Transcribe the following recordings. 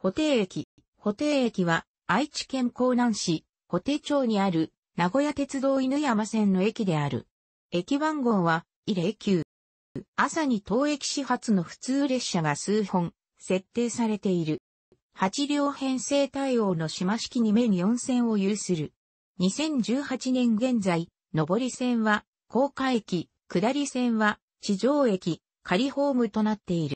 補定駅。補定駅は、愛知県江南市、補定町にある、名古屋鉄道犬山線の駅である。駅番号は、イレ9。朝に当駅始発の普通列車が数本、設定されている。8両編成対応の島式2面4線を有する。2018年現在、上り線は、高架駅、下り線は、地上駅、仮ホームとなっている。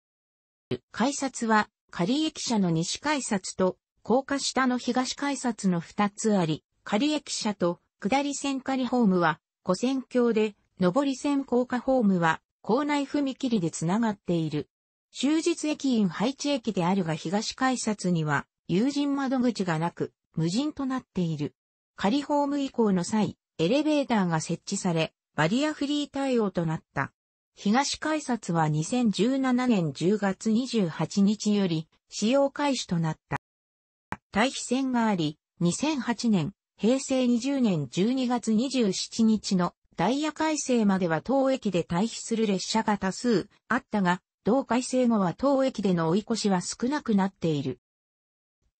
改札は、仮駅舎の西改札と、高架下の東改札の2つあり、仮駅舎と下り線仮ホームは、古線橋で、上り線高架ホームは、校内踏切でつながっている。終日駅員配置駅であるが東改札には、有人窓口がなく、無人となっている。仮ホーム移行の際、エレベーターが設置され、バリアフリー対応となった。東改札は2017年10月28日より使用開始となった。対比線があり、2008年、平成20年12月27日のダイヤ改正までは当駅で退避する列車が多数あったが、同改正後は当駅での追い越しは少なくなっている。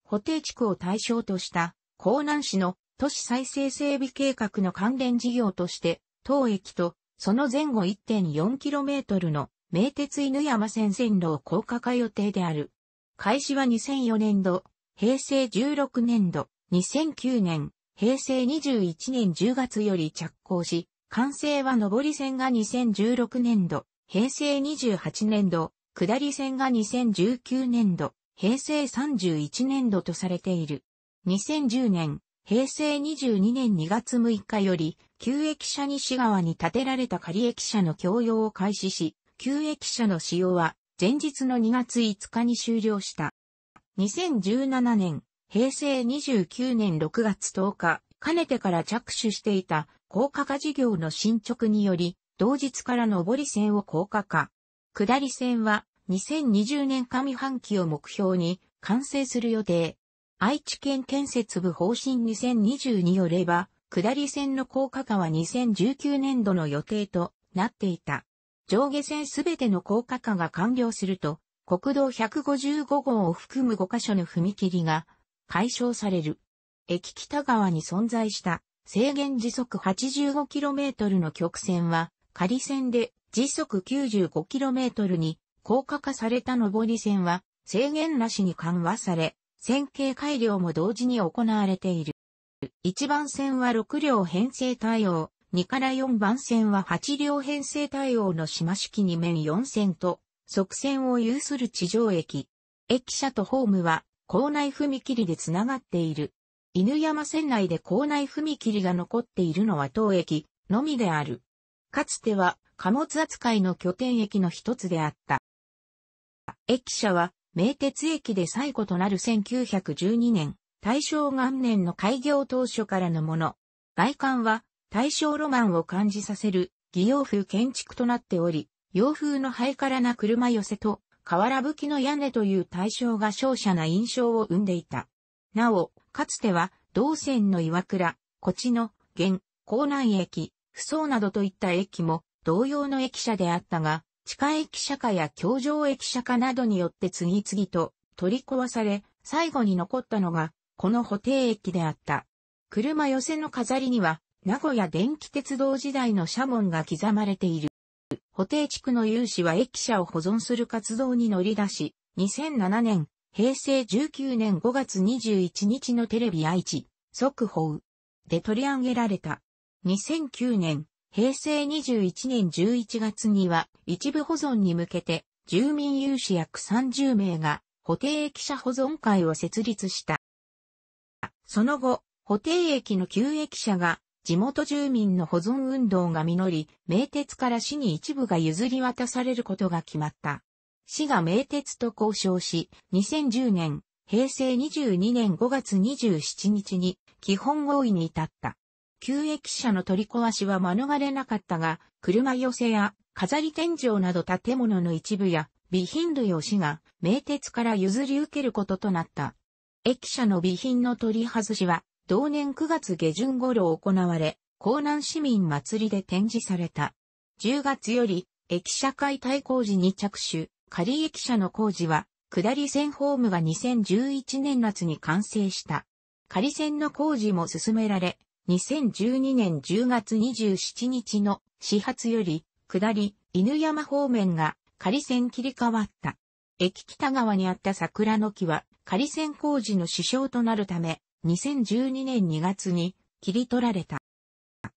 固定地区を対象とした江南市の都市再生整備計画の関連事業として、当駅とその前後 1.4km の名鉄犬山線線路を高架化予定である。開始は2004年度、平成16年度、2009年、平成21年10月より着工し、完成は上り線が2016年度、平成28年度、下り線が2019年度、平成31年度とされている。2010年、平成22年2月6日より、旧駅舎西側に建てられた仮駅舎の供用を開始し、旧駅舎の使用は前日の2月5日に終了した。2017年、平成29年6月10日、かねてから着手していた高架化事業の進捗により、同日から上り線を高架化。下り線は2020年上半期を目標に完成する予定。愛知県建設部方針2020によれば、下り線の高架化は2019年度の予定となっていた。上下線すべての高架化が完了すると、国道155号を含む5カ所の踏切が解消される。駅北側に存在した制限時速 85km の曲線は仮線で時速 95km に高架化された上り線は制限なしに緩和され、線形改良も同時に行われている。1番線は6両編成対応、2から4番線は8両編成対応の島式2面4線と、側線を有する地上駅。駅舎とホームは、校内踏切でつながっている。犬山線内で校内踏切が残っているのは当駅のみである。かつては貨物扱いの拠点駅の一つであった。駅舎は名鉄駅で最古となる1912年大正元年の開業当初からのもの。外観は大正ロマンを感じさせる義洋風建築となっており、洋風のハイカラな車寄せと瓦吹きの屋根という対象が勝者な印象を生んでいた。なお、かつては、道線の岩倉、こちの、現、港南駅、不層などといった駅も同様の駅舎であったが、地下駅舎化や京上駅舎化などによって次々と取り壊され、最後に残ったのがこの補定駅であった。車寄せの飾りには、名古屋電気鉄道時代の社ンが刻まれている。補定地区の有志は駅舎を保存する活動に乗り出し、2007年、平成19年5月21日のテレビ愛知、速報で取り上げられた。2009年、平成21年11月には一部保存に向けて住民有志約30名が補定駅舎保存会を設立した。その後、補定駅の旧駅舎が地元住民の保存運動が実り、名鉄から市に一部が譲り渡されることが決まった。市が名鉄と交渉し、2010年、平成22年5月27日に基本合意に至った。旧駅舎の取り壊しは免れなかったが、車寄せや飾り天井など建物の一部や備品類を市が名鉄から譲り受けることとなった。駅舎の備品の取り外しは、同年9月下旬頃行われ、江南市民祭りで展示された。10月より、駅舎解体工事に着手、仮駅舎の工事は、下り線ホームが2011年夏に完成した。仮線の工事も進められ、2012年10月27日の始発より、下り、犬山方面が仮線切り替わった。駅北側にあった桜の木は仮線工事の首相となるため、2012年2月に切り取られた。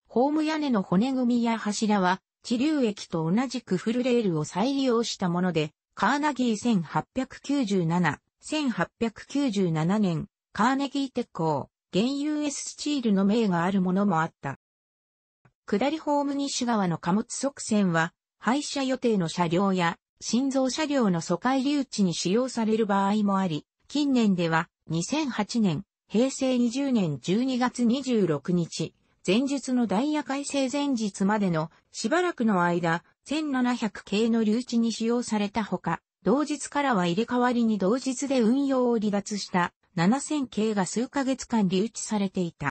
ホーム屋根の骨組みや柱は、地流液と同じくフルレールを再利用したもので、カーナギー1897、1897年、カーネギー鉄鋼、原油 s スチールの銘があるものもあった。下りホーム西側の貨物側線は、廃車予定の車両や、心臓車両の疎開留置に使用される場合もあり、近年では、2008年、平成20年12月26日、前述のダイヤ改正前日までのしばらくの間、1700系の留置に使用されたほか、同日からは入れ替わりに同日で運用を離脱した7000系が数ヶ月間留置されていた。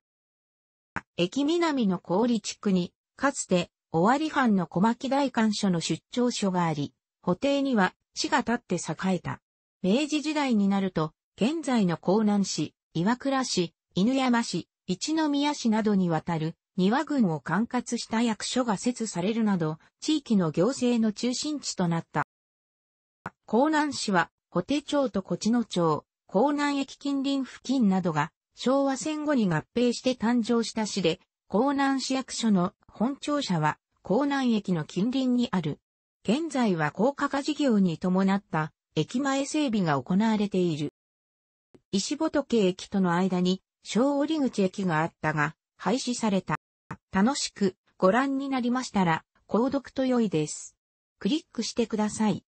駅南の郡地区に、かつて、尾張藩の小牧大官所の出張所があり、補定には、市が立って栄えた。明治時代になると、現在の江南市、岩倉市、犬山市、一宮市などにわたる、庭郡を管轄した役所が設されるなど、地域の行政の中心地となった。江南市は、小手町と越野町、江南駅近隣付近などが、昭和戦後に合併して誕生した市で、江南市役所の本庁舎は、江南駅の近隣にある。現在は高架化事業に伴った駅前整備が行われている。石仏駅との間に小折口駅があったが、廃止された。楽しくご覧になりましたら、購読と良いです。クリックしてください。